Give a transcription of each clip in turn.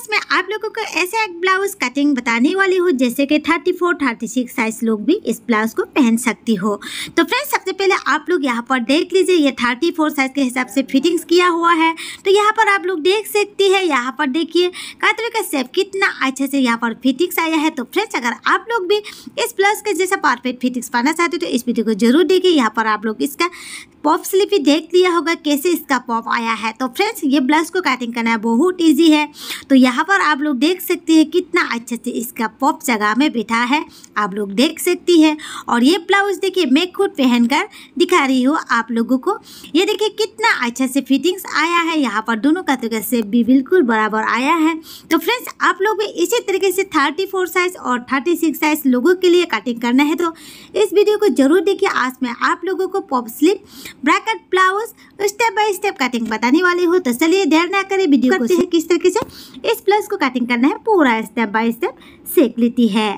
Christmas! आप लोगों को ऐसा एक ब्लाउज कटिंग बताने वाली हूँ जैसे कि 34, 36 साइज लोग भी इस ब्लाउज को पहन सकती हो तो फ्रेंड्स सबसे पहले आप लोग यहाँ पर देख लीजिए ये 34 साइज के हिसाब से फिटिंग्स किया हुआ है तो यहाँ पर आप लोग देख सकते हैं यहाँ पर देखिए कतरे का सेप कितना अच्छे से यहाँ पर फिटिंग्स आया है तो फ्रेंड्स अगर आप लोग भी इस ब्लाउज के जैसा परफेक्ट फिटिंग्स पाना चाहते हो तो इस वीडियो को जरूर देखिए यहाँ पर आप लोग इसका पॉप स्लिप भी देख लिया होगा कैसे इसका पॉप आया है तो फ्रेंड्स ये ब्लाउज को कटिंग करना बहुत ईजी है तो यहाँ पर और आप लोग देख सकती हैं कितना अच्छे से इसका पॉप जगह में बैठा है आप लोग देख सकती हैं और ये ब्लाउज़ देखिए मैं खुद पहन कर दिखा रही हूँ आप लोगों को ये देखिए कितना अच्छे से फिटिंग्स आया है यहाँ पर दोनों का तरीके से भी बिल्कुल बराबर आया है तो फ्रेंड्स आप लोग भी इसी तरीके से थर्टी फोर साइज़ और थर्टी सिक्स साइज़ लोगों के लिए कटिंग करना है तो इस वीडियो को जरूर देखिए आज मैं आप लोगों को puff sleeve bracket blouse step by step cutting बताने वाली हूँ तो चलिए देर ना करें वीडियो को किस तरीके से इस प्लस इसको कटिंग करना है पूरा स्टेप बाय स्टेप सेक लेती है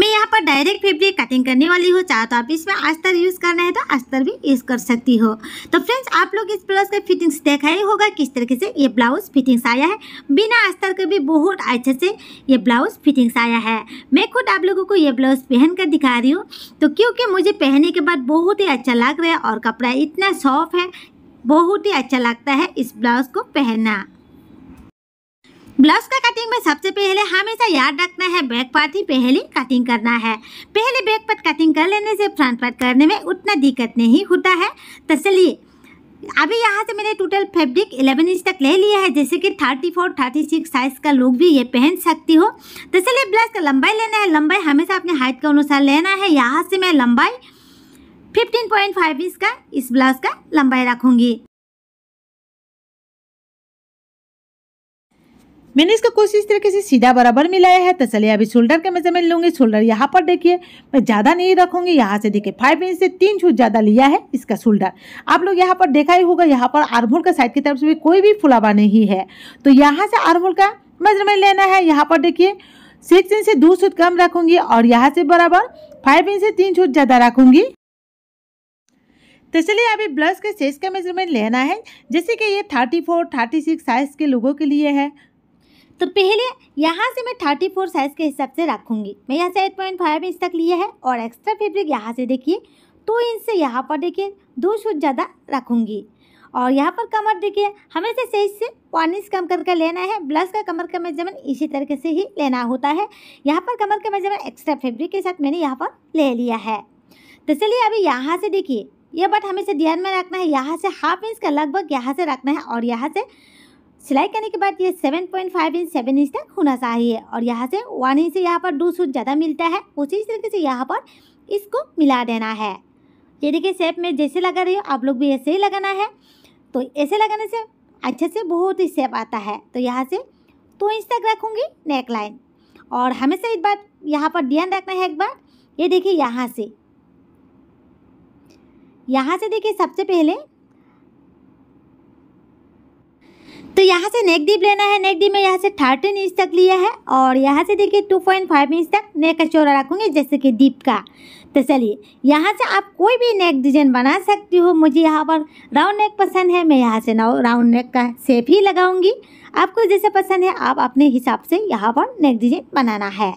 मैं यहाँ पर डायरेक्ट फेब्रिक कटिंग करने वाली हूँ चाहे तो आप इसमें अस्तर यूज़ करना है तो अस्तर भी यूज़ कर सकती हो तो फ्रेंड्स आप लोग इस ब्लाउज का फिटिंग्स देखा ही होगा किस तरीके से ये ब्लाउज फिटिंग्स आया है बिना अस्तर के भी बहुत अच्छे से ये ब्लाउज फिटिंग्स आया है मैं खुद आप लोगों को ये ब्लाउज पहन कर दिखा रही हूँ तो क्योंकि मुझे पहनने के बाद बहुत ही अच्छा लग रहा है और कपड़ा इतना सॉफ्ट है बहुत ही अच्छा लगता है इस ब्लाउज़ को पहनना ब्लाउज का कटिंग में सबसे पहले हमेशा याद रखना है बैक पार्ट ही पहले कटिंग करना है पहले बैक पार्ट कटिंग कर लेने से फ्रंट पार्ट करने में उतना दिक्कत नहीं होता है तो चलिए अभी यहाँ से मैंने टोटल फैब्रिक 11 इंच तक ले लिया है जैसे कि 34, 36 साइज का लोग भी ये पहन सकती हो तो चलिए ब्लाउज का लंबाई लेना है लंबाई हमेशा अपने हाइट के अनुसार लेना है यहाँ से मैं लंबाई 15.5 इंच का इस ब्लाउज का लंबाई रखूँगी मैंने इसका कुछ इस तरीके से सीधा बराबर मिलाया है तो चलिए अभी शोल्डर का मेजरमेंट लूंगी शोल्डर यहाँ पर देखिए मैं ज़्यादा नहीं रखूंगी यहाँ से देखिए फाइव इंच से तीन छूट ज़्यादा लिया है इसका शोल्डर आप लोग यहाँ पर देखा ही होगा यहाँ पर आर्मोल का साइड की तरफ से भी कोई भी फुलावा नहीं है तो यहाँ से आर्मोल का मेजरमेंट लेना है यहाँ पर देखिए सिक्स इंच से दो सूट कम रखूंगी और यहाँ से बराबर फाइव इंच से तीन सूट ज़्यादा रखूंगी तो चलिए अभी ब्लाउज के सेज का मेजरमेंट लेना है जैसे कि ये thirty four thirty six size के लोगों के लिए है तो पहले यहाँ से मैं थर्टी फोर साइज़ के हिसाब से रखूँगी मैं यहाँ से एट पॉइंट फाइव इंच तक लिया है और एक्स्ट्रा फैब्रिक यहाँ से देखिए टू इंच से यहाँ पर देखिए दो सूट ज़्यादा रखूँगी और यहाँ पर कमर देखिए हमेशा से इससे वन इंच कम करके लेना है ब्लाउज का कमर का मेजरमेंट इसी तरीके से ही लेना होता है यहाँ पर कमर का मेजरमेंट एक्स्ट्रा फेब्रिक के साथ मैंने यहाँ पर ले लिया है तो चलिए अभी यहाँ से देखिए यह बट हमें से ध्यान में रखना है यहाँ से हाफ इंच का लगभग यहाँ से रखना है और यहाँ से सिलाई करने के बाद ये seven point five inch seven inch तक होना चाहिए और यहाँ से वन इंच से यहाँ पर दो सूट ज़्यादा मिलता है उसी तरीके से यहाँ पर इसको मिला देना है ये देखिए शेप में जैसे लगा रही हो आप लोग भी ऐसे ही लगाना है तो ऐसे लगाने से अच्छे से बहुत ही शेप आता है तो यहाँ से दो इंच तक रखूँगी नेक लाइन और हमेशा एक बार यहाँ पर ध्यान रखना है एक बार ये देखिए यहाँ से यहाँ से देखिए सबसे पहले तो यहाँ से नेक डीप लेना है नेक डीप में यहाँ से थर्टीन इंच तक लिया है और यहाँ से देखिए टू पॉइंट फाइव इंच तक नेक का चौड़ा रखूँगी जैसे कि डीप का तो चलिए यहाँ से आप कोई भी नेक डिजाइन बना सकती हो मुझे यहाँ पर राउंड नेक पसंद है मैं यहाँ से राउंड नेक का सेप ही लगाऊंगी आपको जैसे पसंद है आप अपने हिसाब से यहाँ पर नेक डिजाइन बनाना है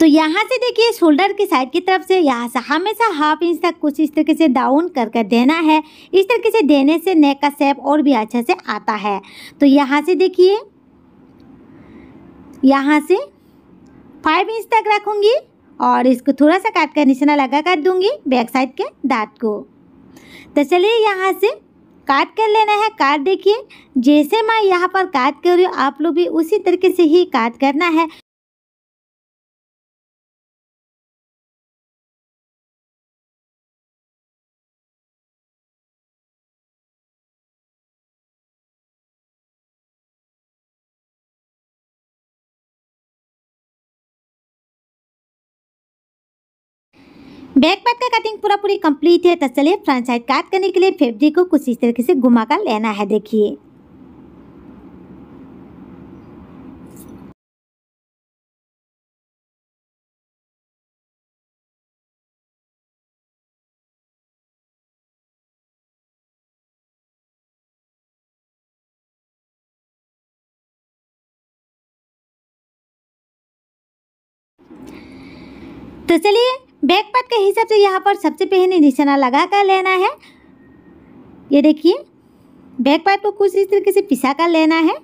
तो यहाँ से देखिए शोल्डर की साइड की तरफ से यहाँ से हमेशा हाफ इंच तक कुछ इस तरीके से डाउन कर कर देना है इस तरीके से देने से नेक का सेप और भी अच्छे से आता है तो यहाँ से देखिए यहाँ से फाइव इंच तक रखूँगी और इसको थोड़ा सा काट कर निशाना लगा कर दूँगी बैक साइड के दाँत को तो चलिए यहाँ से काट कर लेना है काट देखिए जैसे मैं यहाँ पर काट कर रही हूँ आप लोग भी उसी तरीके से ही काट करना है बैक पार्ट का कटिंग पूरा पूरी कंप्लीट है तो चलिए फ्रंट साइड काट करने के लिए फेब्रिक को कुछ इस तरीके से घुमा कर लेना है देखिए तो चलिए बैक पार्ट के हिसाब से यहाँ पर सबसे पहले निशाना लगा कर लेना है ये देखिए बैक पार्ट को कुछ इस तरीके से पिसा कर लेना है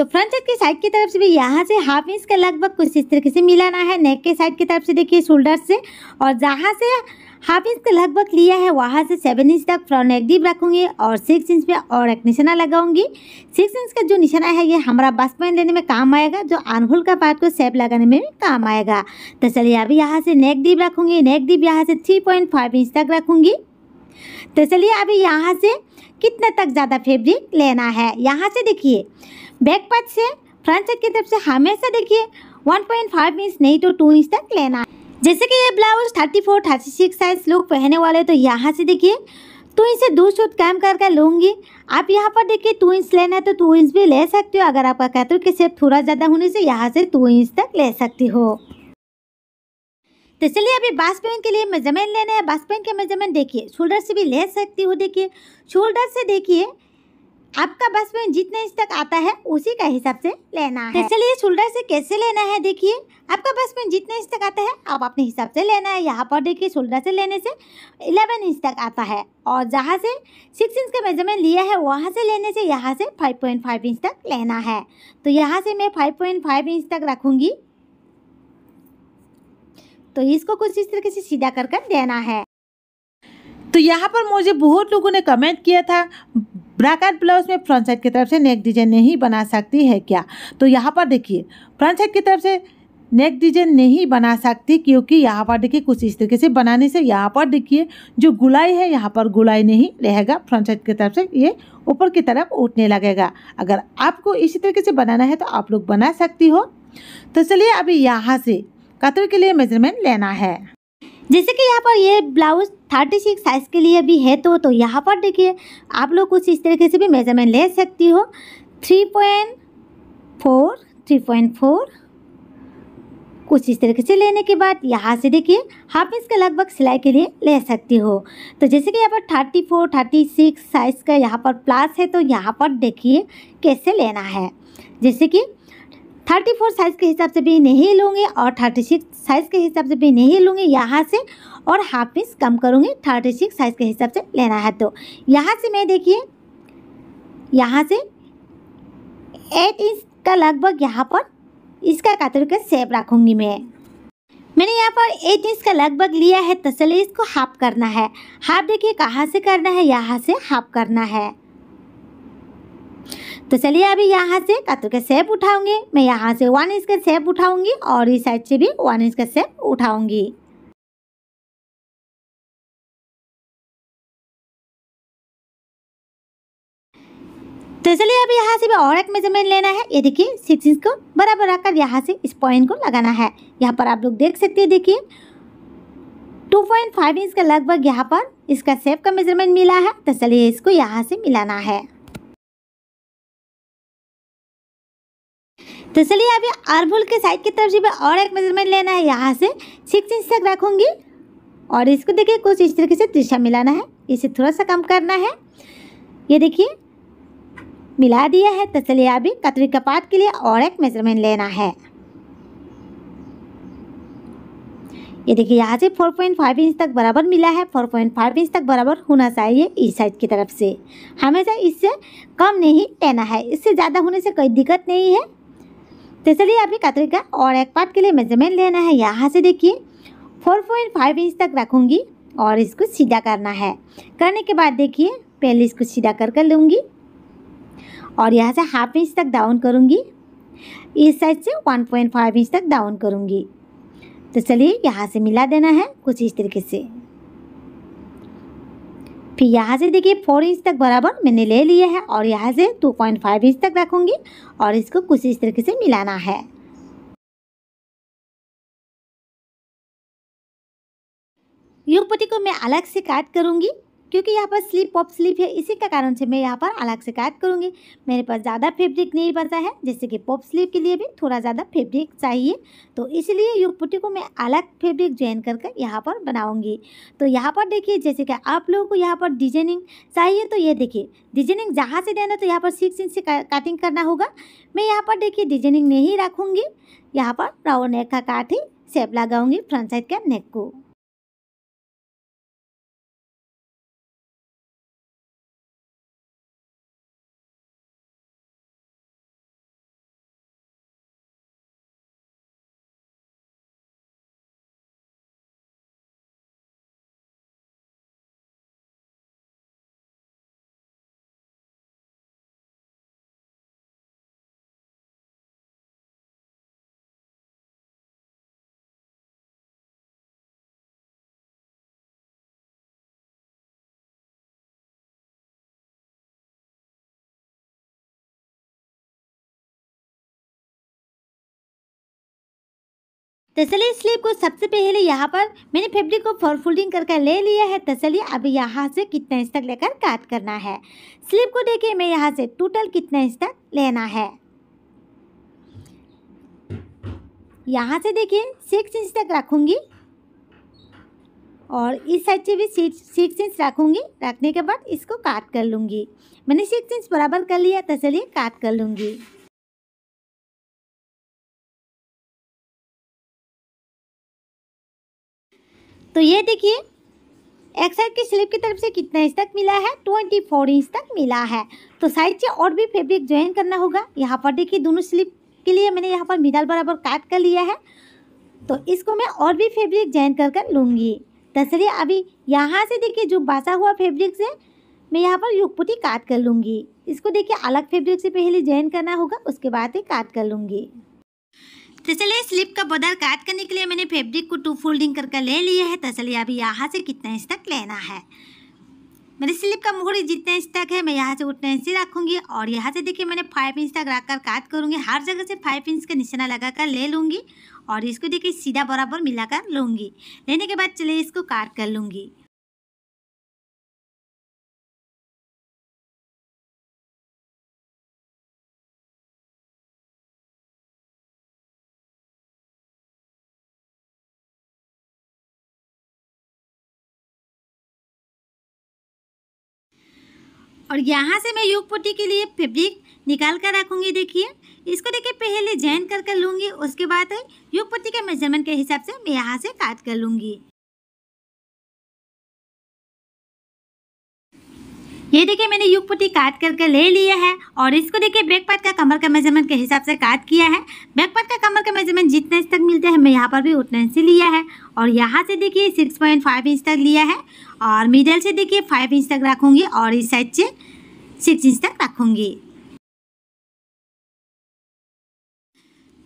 तो फ्रंट साइड के साइड की तरफ से भी यहाँ से हाफ इंच का लगभग कुछ इस तरीके से मिलाना है नेक के साइड की तरफ से देखिए शोल्डर से और जहाँ से हाफ इंच का लगभग लिया है वहाँ से सेवन इंच तक फ्रंट नेक डीप रखूँगी और सिक्स इंच पे और एक निशाना लगाऊंगी सिक्स इंच का जो निशाना है ये हमारा बस पॉइंट देने में काम आएगा जो आनहुल का पार्ट को सेप लगाने में भी काम आएगा तो चलिए अभी यहाँ से नेक डीप रखूँगी नेक डीप यहाँ से थ्री पॉइंट फाइव इंच तक रखूँगी तो चलिए अभी यहाँ से कितने तक ज़्यादा फैब्रिक लेना है यहाँ से देखिए बैक पार्ट से फ्रंट साइड की तरफ से हमेशा देखिए 1.5 इंच नहीं तो 2 इंच तक लेना है जैसे कि ये ब्लाउज 34, 36 साइज लोग पहने वाले तो यहाँ से देखिए तो इसे दो सूट कम करके लूँगी आप यहाँ पर देखिए टू इंच लेना है तो टू इंच भी ले सकते हो अगर आपका कहते हो कि सिर्फ थोड़ा ज़्यादा होने से यहाँ से टू इंच तक ले सकती हो तो चलिए अभी बास्पेन के लिए मेजरमेंट लेना है बास्पेन के मेजरमेंट देखिए शोल्डर से भी ले सकती हूँ देखिए शोल्डर से देखिए आपका बास्पेन जितने इंच तक आता है उसी का हिसाब से लेना तो है चलिए शोल्डर से कैसे लेना है देखिए आपका बास्पेन जितने इंच तक आता है आप अपने हिसाब से लेना है यहाँ पर देखिए शोल्डर से लेने से इलेवन इंच तक आता है और जहाँ से सिक्स इंच का मेजरमेंट लिया है वहाँ से लेने से यहाँ से फाइव पॉइंट फाइव इंच तक लेना है तो यहाँ से मैं फाइव पॉइंट फाइव इंच तक रखूँगी तो इसको कुछ इस तरीके से सीधा कर कर देना है तो यहाँ पर मुझे बहुत लोगों ने कमेंट किया था ब्राकेट ब्लाउज में फ्रंट साइड की तरफ से नेक डिजाइन नहीं बना सकती है क्या तो यहाँ पर देखिए फ्रंट साइड की तरफ से नेक डिजाइन नहीं बना सकती क्योंकि यहाँ पर देखिए कुछ इस तरीके से बनाने से यहाँ पर देखिए जो गुलाई है यहाँ पर गुलाई नहीं रहेगा फ्रंट साइड की तरफ से ये ऊपर की तरफ उठने लगेगा अगर आपको इसी तरीके से बनाना है तो आप लोग बना सकती हो तो चलिए अभी यहाँ से कतर के लिए मेजरमेंट लेना है जैसे कि यहाँ पर ये ब्लाउज थर्टी सिक्स साइज़ के लिए भी है तो तो यहाँ पर देखिए आप लोग कुछ इस तरीके से भी मेजरमेंट ले सकती हो three point four three point four कुछ इस तरीके से लेने के बाद यहाँ से देखिए हाफ इंच के लगभग सिलाई के लिए ले सकती हो तो जैसे कि यहाँ पर thirty four thirty six size का यहाँ पर प्लास है तो यहाँ पर देखिए कैसे लेना है जैसे कि थर्टी फोर साइज़ के हिसाब से भी नहीं लूँगी और थर्टी सिक्स साइज़ के हिसाब से भी नहीं लूँगी यहाँ से और हाफ पीस कम करूँगी थर्टी सिक्स साइज़ के हिसाब से लेना है तो यहाँ से मैं देखिए यहाँ से एट इंच का लगभग यहाँ पर इसका कतरी का सेप रखूँगी मैं मैंने यहाँ पर एट इंच का लगभग लिया है तो चलिए इसको हाफ करना है हाफ देखिए कहाँ से करना है यहाँ से हाफ करना है तो चलिए अभी यहाँ से कातू का सेप उठाऊंगी मैं यहाँ से वन इंच का सेप उठाऊंगी और इस साइड से भी वन इंच का सेप उठाऊंगी तो चलिए अभी यहाँ से भी और एक मेजरमेंट लेना है ये देखिए सिक्स इंच को बराबर रखकर यहाँ से इस पॉइंट को लगाना है यहाँ पर आप लोग देख सकते हैं देखिए टू पॉइंट फाइव इंच का लगभग यहाँ पर इसका सेप का मेजरमेंट मिला है तो चलिए इसको यहाँ से मिलाना है तो चलिए अभी अरबुल के साइड की तरफ से और एक मेजरमेंट लेना है यहाँ से सिक्स इंच तक रखूँगी और इसको देखिए कुछ इस तरीके से तिरछा मिलाना है इसे थोड़ा सा कम करना है ये देखिए मिला दिया है तो चलिए अभी कतरी कपाट के लिए और एक मेजरमेंट लेना है ये देखिए यहाँ से 4.5 इंच तक बराबर मिला है 4.5 इंच तक बराबर होना चाहिए इस साइड की तरफ से हमेशा इससे कम नहीं लेना है इससे ज़्यादा होने से कोई दिक्कत नहीं है तो चलिए आपने कतरे का और एक पार्ट के लिए मेजरमेंट लेना है यहाँ से देखिए फोर पॉइंट फाइव इंच तक रखूँगी और इसको सीधा करना है करने के बाद देखिए पहले इसको सीधा कर कर लूँगी और यहाँ से हाफ इंच तक डाउन करूँगी इस साइड से वन पॉइंट फाइव इंच तक डाउन करूँगी तो चलिए यहाँ से मिला देना है कुछ इस तरीके से फिर यहाँ से देखिए फोर इंच तक बराबर मैंने ले लिया है और यहाँ से टू पॉइंट फाइव इंच तक रखूँगी और इसको कुछ इस तरीके से मिलाना है योग को मैं अलग से काट करूँगी क्योंकि यहाँ पर स्लीप पॉप स्लीप है इसी का कारण से मैं यहाँ पर अलग से काट करूँगी मेरे पास ज़्यादा फेब्रिक नहीं पड़ता है जैसे कि पॉप स्लीप के लिए भी थोड़ा ज़्यादा फेब्रिक चाहिए तो इसलिए योग पुट्टी को मैं अलग फेब्रिक ज्वाइन करके यहाँ पर बनाऊँगी तो यहाँ पर देखिए जैसे कि आप लोगों को यहाँ पर डिजाइनिंग चाहिए तो ये देखिए डिजाइनिंग जहाँ से देना तो यहाँ पर सिक्स इंच से काटिंग करना होगा मैं यहाँ पर देखिए डिजाइनिंग नहीं रखूँगी यहाँ पर राउंड नेक का काट ही सेप लगाऊंगी फ्रंट साइड का नेक को तसली तो स्लीव को सबसे पहले यहाँ पर मैंने फैब्रिक को फोर फोल्डिंग करके ले लिया है तसली तो अब यहाँ से कितना इंच तक लेकर काट करना है स्लीव को देखिए मैं यहाँ से टोटल कितना इंच तक लेना है यहाँ से देखिए सिक्स इंच तक रखूँगी और इस साइड से भी सिक्स इंच रखूँगी रखने के बाद इसको काट कर लूँगी मैंने सिक्स इंच बराबर कर लिया तसली तो काट कर लूँगी तो ये देखिए एक साइड की स्लिप की तरफ से कितना इंच तक मिला है ट्वेंटी फोर इंच तक मिला है तो साइड से और भी फेब्रिक ज्वाइन करना होगा यहाँ पर देखिए दोनों स्लिप के लिए मैंने यहाँ पर मिडल बराबर काट कर लिया है तो इसको मैं और भी फेब्रिक ज्वाइन कर कर लूँगी दसरी अभी यहाँ से देखिए जो बासा हुआ फेब्रिक से मैं यहाँ पर युगपुटी काट कर लूँगी इसको देखिए अलग फेब्रिक से पहले ज्वाइन करना होगा उसके बाद ही काट कर लूँगी तो चलिए स्लिप का बॉर्डर काट करने के लिए मैंने फैब्रिक को टू फोल्डिंग करके ले लिया है तो चलिए अभी यहाँ से कितना इंच तक लेना है मेरे स्लिप का मुहरी जितना इंच तक है मैं यहाँ से उतना इंच रखूँगी और यहाँ से देखिए मैंने फाइव इंच तक रख कर काट करूँगी हर जगह से फाइव इंच का निशाना लगा कर ले लूँगी और इसको देखिए सीधा बराबर मिला कर लूँगी लेने के बाद चलिए इसको काट कर लूँगी और यहाँ से मैं योग पट्टी के लिए फेब्रिक निकाल कर रखूँगी देखिए इसको देखिए पहले जॉइन कर कर लूँगी उसके बाद योग पट्टी के मेजरमेंट के हिसाब से मैं यहाँ से काट कर लूँगी ये देखिए मैंने युग पट्टी काट करके ले लिया है और इसको देखिए बैक पार्ट का कमर का मेजरमेंट के हिसाब से काट किया है बैक पार्ट का कमर का मेजरमेंट जितना इंच तक मिलता है मैं यहाँ पर भी उतना इंच से लिया है और यहाँ से देखिए सिक्स पॉइंट फाइव इंच तक लिया है और मिडल से देखिए फाइव इंच तक रखूँगी और इस साइड से xin xác Đặc Hồng Nghị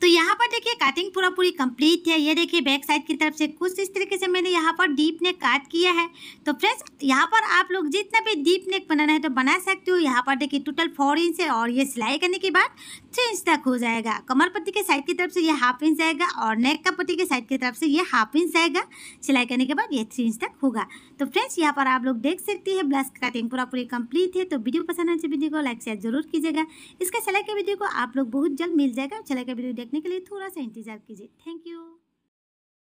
तो यहाँ पर देखिए काटिंग पूरा पूरी कंप्लीट है ये देखिए बैक साइड की तरफ से कुछ इस तरीके से मैंने यहाँ पर डीप नेक काट किया है तो फ्रेंड्स यहाँ पर आप लोग जितना भी डीप नेक बनाना है तो बना सकते हो यहाँ पर देखिए टोटल फोर इंच है और ये सिलाई करने के बाद थ्री इंच तक हो जाएगा कमर पट्टी के साइड की तरफ से ये हाफ इंच आएगा और नेक का पट्टी के साइड की तरफ से ये हाफ इंच आएगा सिलाई करने के बाद ये थ्री इंच तक होगा तो फ्रेंड्स यहाँ पर आप लोग देख सकते हैं का कटिंग पूरा पूरी कंप्लीट है तो वीडियो पसंद आने तो वीडियो को लाइक शेयर जरूर कीजिएगा इसका सिलाई का वीडियो को आप लोग बहुत जल्द मिल जाएगा सिलाई का वीडियो देख देखने के लिए थोड़ा सा इंतज़ार कीजिए थैंक यू